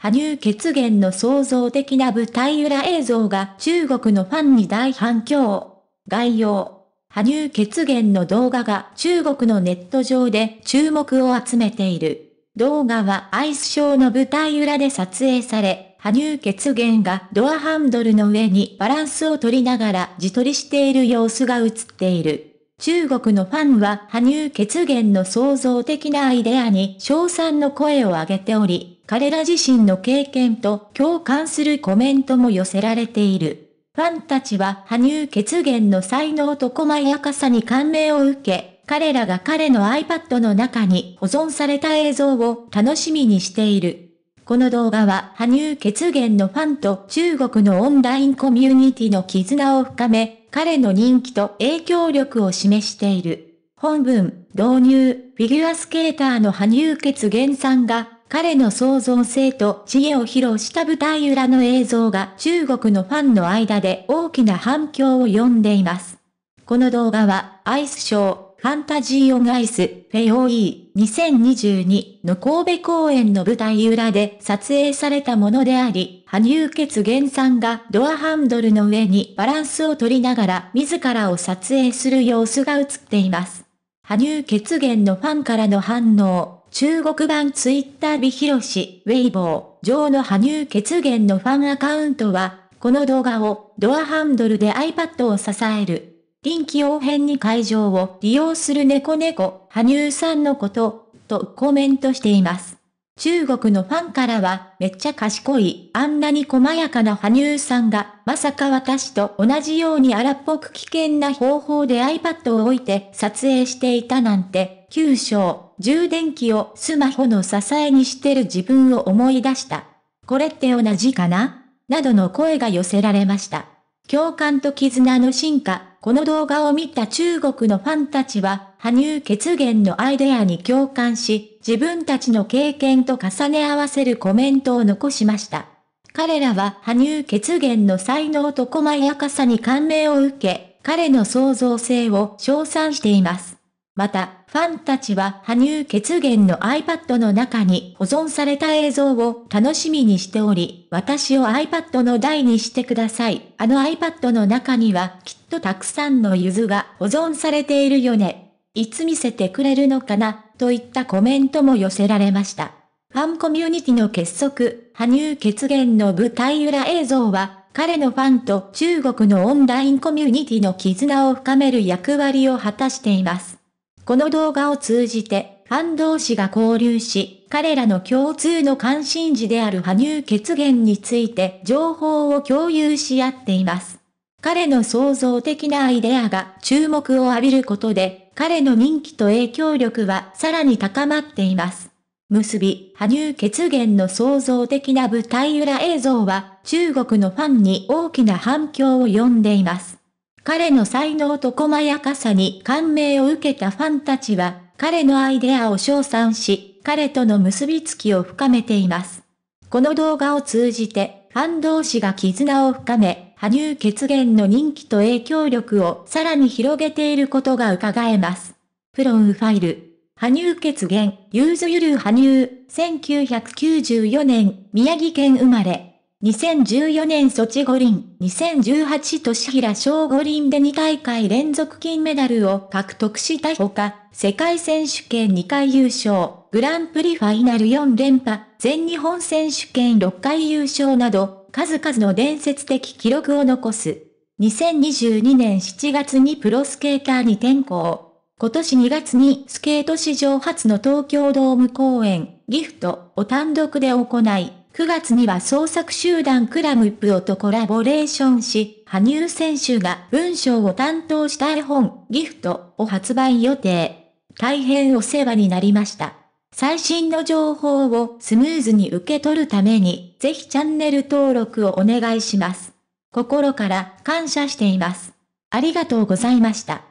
羽生結弦の創造的な舞台裏映像が中国のファンに大反響。概要。羽生結弦の動画が中国のネット上で注目を集めている。動画はアイスショーの舞台裏で撮影され、羽生結弦がドアハンドルの上にバランスを取りながら自撮りしている様子が映っている。中国のファンは羽生結弦の創造的なアイデアに称賛の声を上げており、彼ら自身の経験と共感するコメントも寄せられている。ファンたちは羽生結弦の才能と細やかさに感銘を受け、彼らが彼の iPad の中に保存された映像を楽しみにしている。この動画は羽生結弦のファンと中国のオンラインコミュニティの絆を深め、彼の人気と影響力を示している。本文、導入、フィギュアスケーターの羽生結弦さんが彼の創造性と知恵を披露した舞台裏の映像が中国のファンの間で大きな反響を呼んでいます。この動画は、アイスショー、ファンタジー・オン・アイス、フェオイー、2022の神戸公演の舞台裏で撮影されたものであり、波乳血源さんがドアハンドルの上にバランスを取りながら自らを撮影する様子が映っています。波乳血源のファンからの反応。中国版ツイッター美ヒロシ、ウェイボー、上の羽生結弦のファンアカウントは、この動画をドアハンドルで iPad を支える。臨機応変に会場を利用する猫猫、羽生さんのこと、とコメントしています。中国のファンからは、めっちゃ賢い、あんなに細やかな羽生さんが、まさか私と同じように荒っぽく危険な方法で iPad を置いて撮影していたなんて、急所。充電器をスマホの支えにしてる自分を思い出した。これって同じかななどの声が寄せられました。共感と絆の進化、この動画を見た中国のファンたちは、羽生血源のアイデアに共感し、自分たちの経験と重ね合わせるコメントを残しました。彼らは羽生血源の才能と細やかさに感銘を受け、彼の創造性を称賛しています。また、ファンたちは羽生結弦の iPad の中に保存された映像を楽しみにしており、私を iPad の台にしてください。あの iPad の中にはきっとたくさんのゆずが保存されているよね。いつ見せてくれるのかな、といったコメントも寄せられました。ファンコミュニティの結束、羽生結弦の舞台裏映像は彼のファンと中国のオンラインコミュニティの絆を深める役割を果たしています。この動画を通じて、ファン同士が交流し、彼らの共通の関心事である羽生血源について情報を共有し合っています。彼の創造的なアイデアが注目を浴びることで、彼の人気と影響力はさらに高まっています。結び、羽生血源の創造的な舞台裏映像は中国のファンに大きな反響を呼んでいます。彼の才能と細やかさに感銘を受けたファンたちは、彼のアイデアを称賛し、彼との結びつきを深めています。この動画を通じて、ファン同士が絆を深め、羽生結弦の人気と影響力をさらに広げていることが伺えます。プロンファイル。羽生結弦、ユーズゆる羽生、1994年、宮城県生まれ。2014年ソチ五輪、2018年平小五輪で2大会連続金メダルを獲得したほか、世界選手権2回優勝、グランプリファイナル4連覇、全日本選手権6回優勝など、数々の伝説的記録を残す。2022年7月にプロスケーターに転向。今年2月にスケート史上初の東京ドーム公演、ギフトを単独で行い、9月には創作集団クラムップオとコラボレーションし、羽生選手が文章を担当した絵本、ギフトを発売予定。大変お世話になりました。最新の情報をスムーズに受け取るために、ぜひチャンネル登録をお願いします。心から感謝しています。ありがとうございました。